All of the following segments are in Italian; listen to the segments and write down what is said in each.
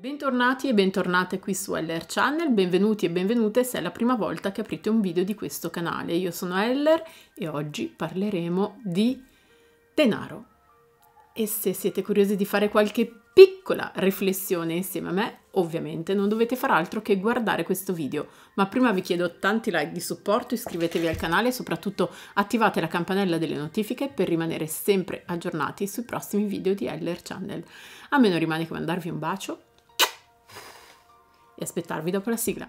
Bentornati e bentornate qui su Eller Channel, benvenuti e benvenute se è la prima volta che aprite un video di questo canale. Io sono Eller e oggi parleremo di denaro. E se siete curiosi di fare qualche piccola riflessione insieme a me, ovviamente non dovete far altro che guardare questo video. Ma prima vi chiedo tanti like di supporto, iscrivetevi al canale e soprattutto attivate la campanella delle notifiche per rimanere sempre aggiornati sui prossimi video di Eller Channel. A me non rimane che mandarvi un bacio e aspettarvi dopo la sigla.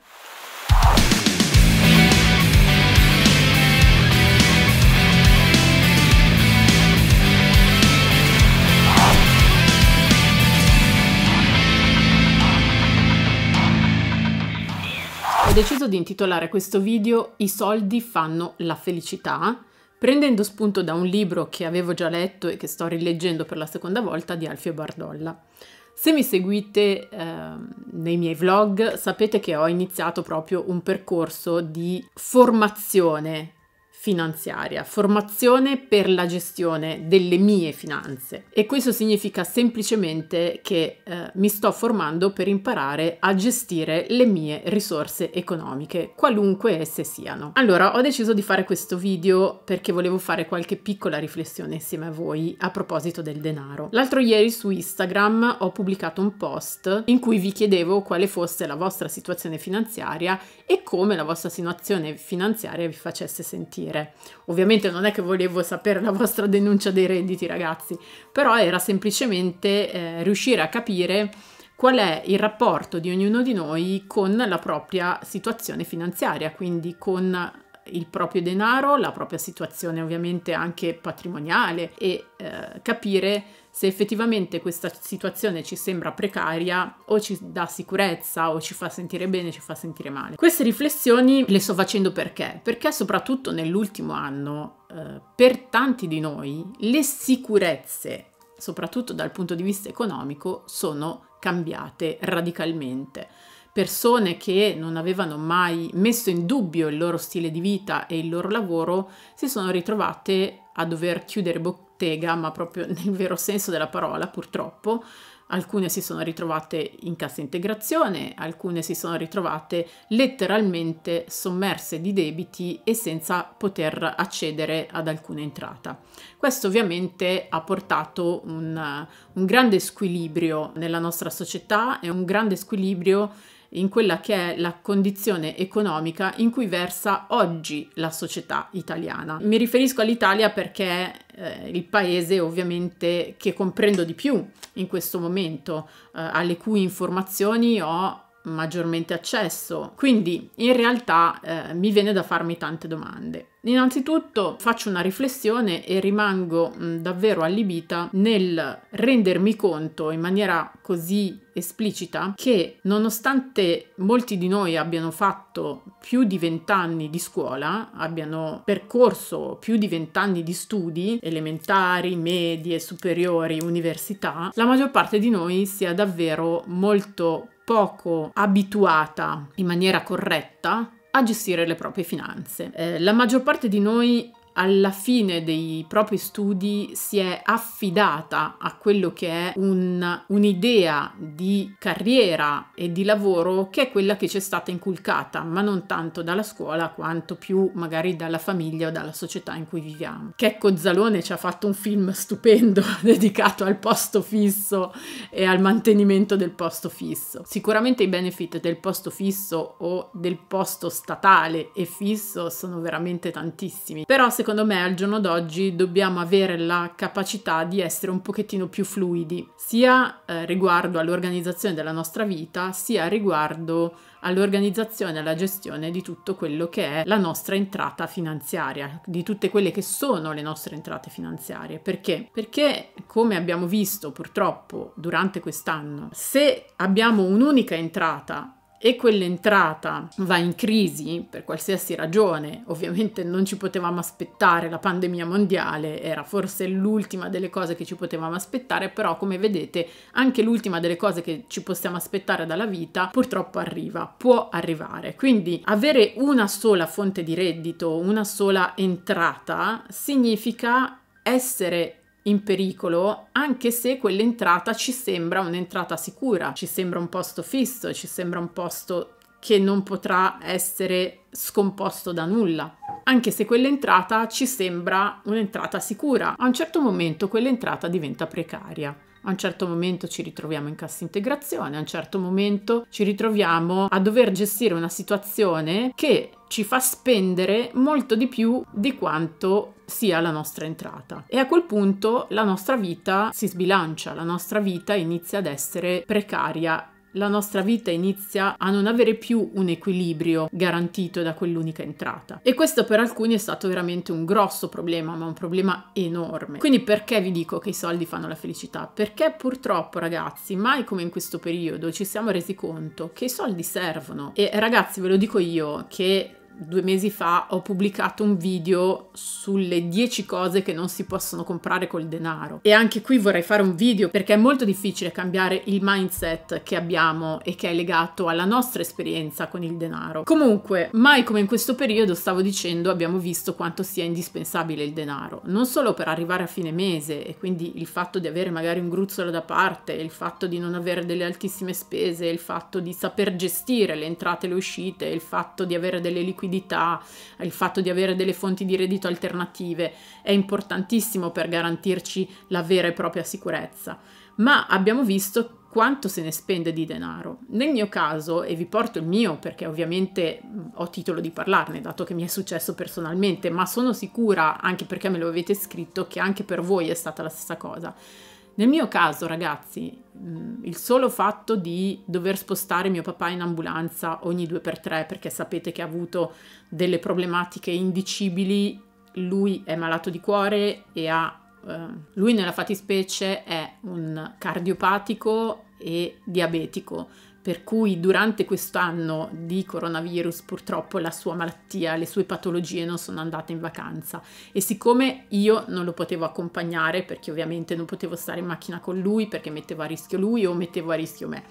Ho deciso di intitolare questo video I soldi fanno la felicità, prendendo spunto da un libro che avevo già letto e che sto rileggendo per la seconda volta di Alfio Bardolla. Se mi seguite eh, nei miei vlog sapete che ho iniziato proprio un percorso di formazione finanziaria, formazione per la gestione delle mie finanze e questo significa semplicemente che eh, mi sto formando per imparare a gestire le mie risorse economiche, qualunque esse siano. Allora, ho deciso di fare questo video perché volevo fare qualche piccola riflessione insieme a voi a proposito del denaro. L'altro ieri su Instagram ho pubblicato un post in cui vi chiedevo quale fosse la vostra situazione finanziaria e come la vostra situazione finanziaria vi facesse sentire sapere. Ovviamente non è che volevo sapere la vostra denuncia dei redditi, ragazzi, però era semplicemente eh, riuscire a capire qual è il rapporto di ognuno di noi con la propria situazione finanziaria, quindi con il proprio denaro, la propria situazione ovviamente anche patrimoniale e eh, capire se effettivamente questa situazione ci sembra precaria o ci dà sicurezza o ci fa sentire bene, o ci fa sentire male. Queste riflessioni le sto facendo perché? Perché soprattutto nell'ultimo anno eh, per tanti di noi le sicurezze, soprattutto dal punto di vista economico, sono cambiate radicalmente persone che non avevano mai messo in dubbio il loro stile di vita e il loro lavoro si sono ritrovate a dover chiudere bocca bottega, ma proprio nel vero senso della parola, purtroppo. Alcune si sono ritrovate in cassa integrazione, alcune si sono ritrovate letteralmente sommerse di debiti e senza poter accedere ad alcuna entrata. Questo ovviamente ha portato un, un grande squilibrio nella nostra società e un grande squilibrio in quella che è la condizione economica in cui versa oggi la società italiana. Mi riferisco all'Italia perché eh, il paese ovviamente che comprendo di più in questo momento, eh, alle cui informazioni ho maggiormente accesso. Quindi in realtà eh, mi viene da farmi tante domande. Innanzitutto faccio una riflessione e rimango mh, mm, davvero allibita nel rendermi conto in maniera così esplicita che nonostante molti di noi abbiano fatto più di vent'anni di scuola, abbiano percorso più di vent'anni di studi elementari, medie, superiori, università, la maggior parte di noi sia davvero molto poco abituata in maniera corretta a gestire le proprie finanze. Eh, la maggior parte di noi alla fine dei propri studi si è affidata a quello che è un, un'idea di carriera e di lavoro che è quella che ci è stata inculcata, ma non tanto dalla scuola quanto più magari dalla famiglia o dalla società in cui viviamo. Checco Zalone ci ha fatto un film stupendo dedicato al posto fisso e al mantenimento del posto fisso. Sicuramente i benefit del posto fisso o del posto statale e fisso sono veramente tantissimi, però secondo me al giorno d'oggi dobbiamo avere la capacità di essere un pochettino più fluidi, sia eh, riguardo all'organizzazione della nostra vita, sia riguardo all'organizzazione e alla gestione di tutto quello che è la nostra entrata finanziaria, di tutte quelle che sono le nostre entrate finanziarie. Perché? Perché, come abbiamo visto purtroppo durante quest'anno, se abbiamo un'unica entrata e quell'entrata va in crisi per qualsiasi ragione, ovviamente non ci potevamo aspettare la pandemia mondiale, era forse l'ultima delle cose che ci potevamo aspettare, però come vedete anche l'ultima delle cose che ci possiamo aspettare dalla vita purtroppo arriva, può arrivare. Quindi avere una sola fonte di reddito, una sola entrata significa essere in pericolo, anche se quell'entrata ci sembra un'entrata sicura, ci sembra un posto fisso, ci sembra un posto che non potrà essere scomposto da nulla. Anche se quell'entrata ci sembra un'entrata sicura, a un certo momento quell'entrata diventa precaria. A un certo momento ci ritroviamo in cassa integrazione, a un certo momento ci ritroviamo a dover gestire una situazione che ci fa spendere molto di più di quanto sia la nostra entrata. E a quel punto la nostra vita si sbilancia, la nostra vita inizia ad essere precaria la nostra vita inizia a non avere più un equilibrio garantito da quell'unica entrata. E questo per alcuni è stato veramente un grosso problema, ma un problema enorme. Quindi perché vi dico che i soldi fanno la felicità? Perché purtroppo ragazzi, mai come in questo periodo ci siamo resi conto che i soldi servono. E ragazzi ve lo dico io che due mesi fa ho pubblicato un video sulle 10 cose che non si possono comprare col denaro e anche qui vorrei fare un video perché è molto difficile cambiare il mindset che abbiamo e che è legato alla nostra esperienza con il denaro. Comunque, mai come in questo periodo stavo dicendo abbiamo visto quanto sia indispensabile il denaro, non solo per arrivare a fine mese e quindi il fatto di avere magari un gruzzolo da parte, il fatto di non avere delle altissime spese, il fatto di saper gestire le entrate e le uscite, il fatto di avere delle liquidità liquidità, il fatto di avere delle fonti di reddito alternative è importantissimo per garantirci la vera e propria sicurezza. Ma abbiamo visto quanto se ne spende di denaro. Nel mio caso, e vi porto il mio perché ovviamente ho titolo di parlarne, dato che mi è successo personalmente, ma sono sicura, anche perché me lo avete scritto, che anche per voi è stata la stessa cosa. Nel mio caso, ragazzi, mm, il solo fatto di dover spostare mio papà in ambulanza ogni due per tre, perché sapete che ha avuto delle problematiche indicibili, lui è malato di cuore e ha eh, lui nella fattispecie è un cardiopatico e diabetico, per cui durante quest'anno di coronavirus purtroppo la sua malattia, le sue patologie non sono andate in vacanza e siccome io non lo potevo accompagnare perché ovviamente non potevo stare in macchina con lui perché metteva a rischio lui o mettevo a rischio me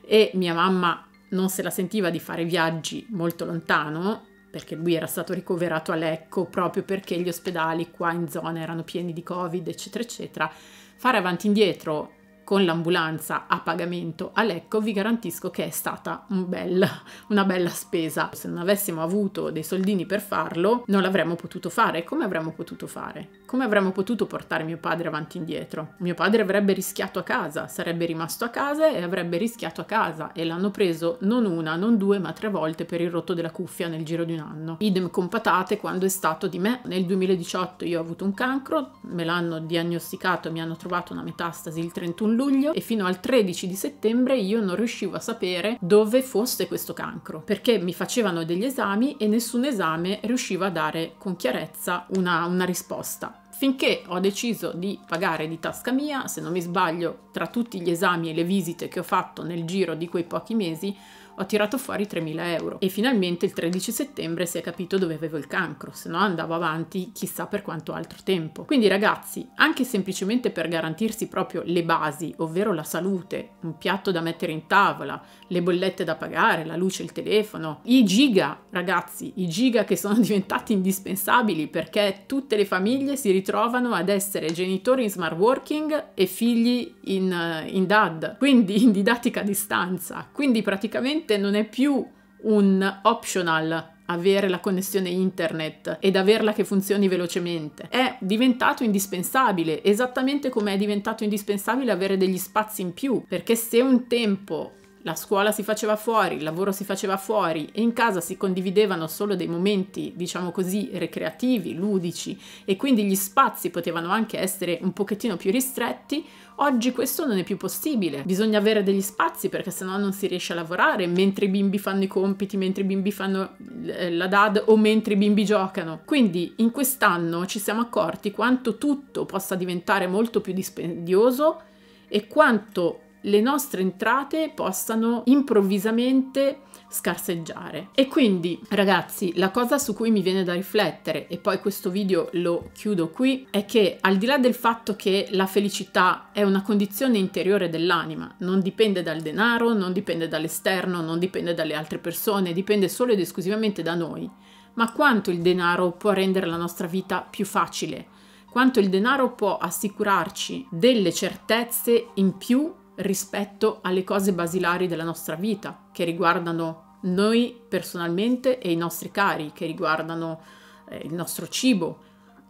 e mia mamma non se la sentiva di fare viaggi molto lontano perché lui era stato ricoverato a Lecco proprio perché gli ospedali qua in zona erano pieni di covid eccetera eccetera fare avanti e indietro con l'ambulanza a pagamento a Lecco, vi garantisco che è stata un bel, una bella spesa. Se non avessimo avuto dei soldini per farlo, non l'avremmo potuto fare. Come avremmo potuto fare? Come avremmo potuto portare mio padre avanti e indietro? Mio padre avrebbe rischiato a casa, sarebbe rimasto a casa e avrebbe rischiato a casa e l'hanno preso non una, non due, ma tre volte per il rotto della cuffia nel giro di un anno. Idem con patate quando è stato di me. Nel 2018 io ho avuto un cancro, me l'hanno diagnosticato, mi hanno trovato una metastasi il 31 luglio e fino al 13 di settembre io non riuscivo a sapere dove fosse questo cancro, perché mi facevano degli esami e nessun esame riusciva a dare con chiarezza una, una risposta finché ho deciso di pagare di tasca mia, se non mi sbaglio, tra tutti gli esami e le visite che ho fatto nel giro di quei pochi mesi, ho tirato fuori 3.000 euro e finalmente il 13 settembre si è capito dove avevo il cancro, se no andavo avanti chissà per quanto altro tempo. Quindi ragazzi, anche semplicemente per garantirsi proprio le basi, ovvero la salute, un piatto da mettere in tavola, le bollette da pagare, la luce, il telefono, i giga, ragazzi, i giga che sono diventati indispensabili perché tutte le famiglie si ritrovano ad essere genitori in smart working e figli in, eh, in DAD, quindi in didattica a distanza. Quindi praticamente Finalmente non è più un optional avere la connessione internet ed averla che funzioni velocemente. È diventato indispensabile, esattamente come è diventato indispensabile avere degli spazi in più, perché se un tempo la scuola si faceva fuori, il lavoro si faceva fuori e in casa si condividevano solo dei momenti, diciamo così, recreativi, ludici e quindi gli spazi potevano anche essere un pochettino più ristretti, oggi questo non è più possibile. Bisogna avere degli spazi perché sennò non si riesce a lavorare mentre i bimbi fanno i compiti, mentre i bimbi fanno eh, la dad o mentre i bimbi giocano. Quindi in quest'anno ci siamo accorti quanto tutto possa diventare molto più dispendioso e quanto le nostre entrate possano improvvisamente scarseggiare. E quindi, ragazzi, la cosa su cui mi viene da riflettere, e poi questo video lo chiudo qui, è che al di là del fatto che la felicità è una condizione interiore dell'anima, non dipende dal denaro, non dipende dall'esterno, non dipende dalle altre persone, dipende solo ed esclusivamente da noi, ma quanto il denaro può rendere la nostra vita più facile, quanto il denaro può assicurarci delle certezze in più rispetto alle cose basilari della nostra vita, che riguardano noi personalmente e i nostri cari, che riguardano eh, il nostro cibo,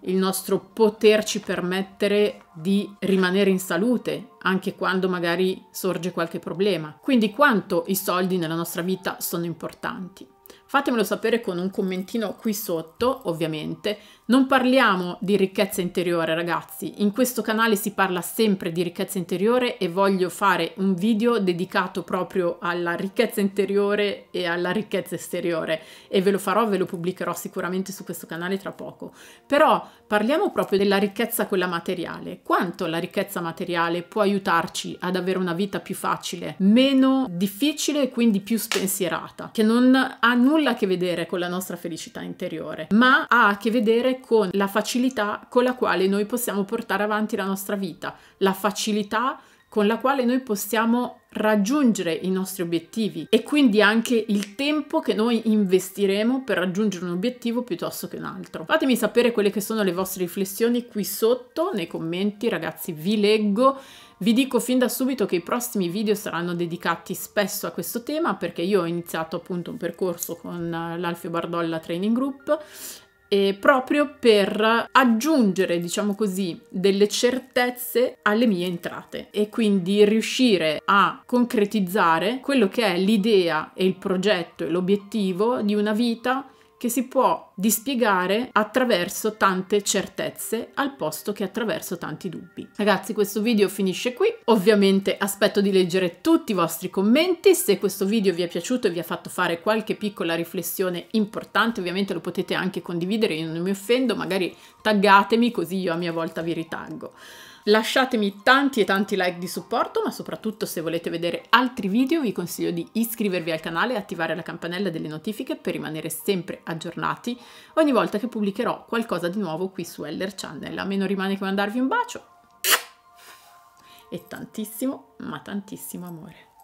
il nostro poterci permettere di rimanere in salute anche quando magari sorge qualche problema. Quindi quanto i soldi nella nostra vita sono importanti. Fatemelo sapere con un commentino qui sotto, ovviamente. Non parliamo di ricchezza interiore, ragazzi. In questo canale si parla sempre di ricchezza interiore e voglio fare un video dedicato proprio alla ricchezza interiore e alla ricchezza esteriore e ve lo farò, ve lo pubblicherò sicuramente su questo canale tra poco. Però parliamo proprio della ricchezza quella materiale. Quanto la ricchezza materiale può aiutarci ad avere una vita più facile, meno difficile e quindi più spensierata, che non ha nulla nulla a che vedere con la nostra felicità interiore, ma ha a che vedere con la facilità con la quale noi possiamo portare avanti la nostra vita, la facilità con la quale noi possiamo raggiungere i nostri obiettivi e quindi anche il tempo che noi investiremo per raggiungere un obiettivo piuttosto che un altro. Fatemi sapere quelle che sono le vostre riflessioni qui sotto nei commenti, ragazzi, vi leggo vi dico fin da subito che i prossimi video saranno dedicati spesso a questo tema perché io ho iniziato appunto un percorso con eh, l'Alfio Bardolla Training Group e proprio per aggiungere, diciamo così, delle certezze alle mie entrate e quindi riuscire a concretizzare quello che è l'idea e il progetto e l'obiettivo di una vita che si può dispiegare attraverso tante certezze al posto che attraverso tanti dubbi. Ragazzi, questo video finisce qui. Ovviamente aspetto di leggere tutti i vostri commenti. Se questo video vi è piaciuto e vi ha fatto fare qualche piccola riflessione importante, ovviamente lo potete anche condividere, io non mi offendo, magari taggatemi così io a mia volta vi ritaggo. Lasciatemi tanti e tanti like di supporto, ma soprattutto se volete vedere altri video vi consiglio di iscrivervi al canale e attivare la campanella delle notifiche per rimanere sempre aggiornati ogni volta che pubblicherò qualcosa di nuovo qui su Eller Channel. A me non rimane che mandarvi un bacio e tantissimo, ma tantissimo amore.